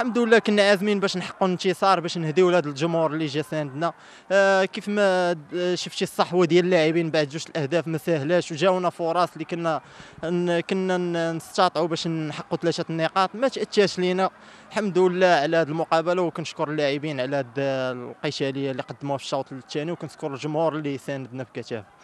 الحمد لله كنا عازمين باش نحققوا الانتصار باش نهديو لهذا الجمهور اللي جا ساندنا آه كيف ما شفتي الصحوه ديال اللاعبين بعد جوج الاهداف ما ساهلاش وجاونا فرص اللي كنا كنا نستطعوا باش نحققوا ثلاثه النقاط ما تاتاش لينا الحمد لله على هذه المقابله وكنشكر اللاعبين على هذه القتاليه اللي قدموها في الشوط الثاني وكنشكر الجمهور اللي ساندنا بكثافه